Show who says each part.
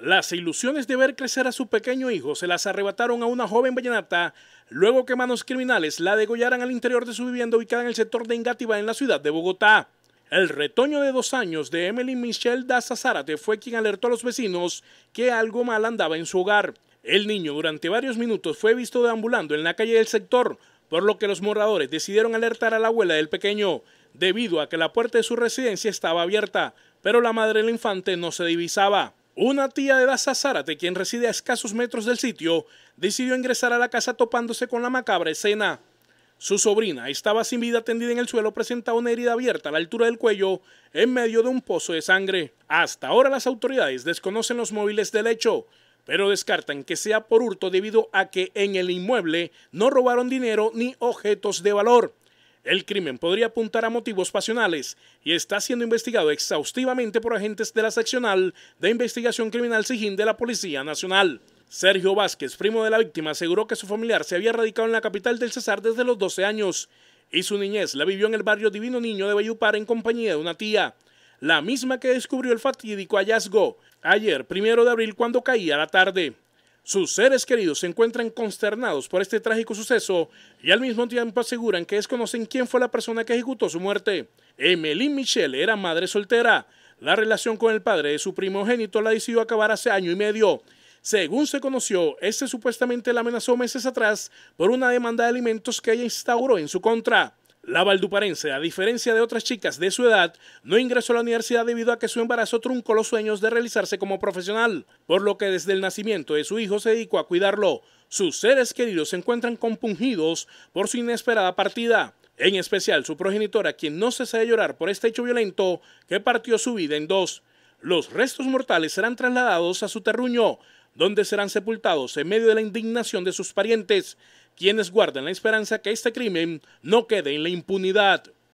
Speaker 1: Las ilusiones de ver crecer a su pequeño hijo se las arrebataron a una joven vallenata luego que manos criminales la degollaran al interior de su vivienda ubicada en el sector de Ingatiba, en la ciudad de Bogotá. El retoño de dos años de Emily Michelle Daza Zárate fue quien alertó a los vecinos que algo mal andaba en su hogar. El niño durante varios minutos fue visto deambulando en la calle del sector, por lo que los moradores decidieron alertar a la abuela del pequeño, debido a que la puerta de su residencia estaba abierta, pero la madre del infante no se divisaba. Una tía de Daza Zárate, quien reside a escasos metros del sitio, decidió ingresar a la casa topándose con la macabra escena. Su sobrina estaba sin vida tendida en el suelo, presentaba una herida abierta a la altura del cuello en medio de un pozo de sangre. Hasta ahora las autoridades desconocen los móviles del hecho, pero descartan que sea por hurto debido a que en el inmueble no robaron dinero ni objetos de valor. El crimen podría apuntar a motivos pasionales y está siendo investigado exhaustivamente por agentes de la seccional de investigación criminal Sijín de la Policía Nacional. Sergio Vázquez, primo de la víctima, aseguró que su familiar se había radicado en la capital del Cesar desde los 12 años y su niñez la vivió en el barrio Divino Niño de Bayupar en compañía de una tía, la misma que descubrió el fatídico hallazgo ayer, primero de abril, cuando caía la tarde. Sus seres queridos se encuentran consternados por este trágico suceso y al mismo tiempo aseguran que desconocen quién fue la persona que ejecutó su muerte. Emily Michelle era madre soltera. La relación con el padre de su primogénito la decidió acabar hace año y medio. Según se conoció, este supuestamente la amenazó meses atrás por una demanda de alimentos que ella instauró en su contra. La valduparense, a diferencia de otras chicas de su edad, no ingresó a la universidad debido a que su embarazo truncó los sueños de realizarse como profesional, por lo que desde el nacimiento de su hijo se dedicó a cuidarlo. Sus seres queridos se encuentran compungidos por su inesperada partida, en especial su progenitora, quien no cesa de llorar por este hecho violento que partió su vida en dos. Los restos mortales serán trasladados a su terruño, donde serán sepultados en medio de la indignación de sus parientes, quienes guardan la esperanza que este crimen no quede en la impunidad.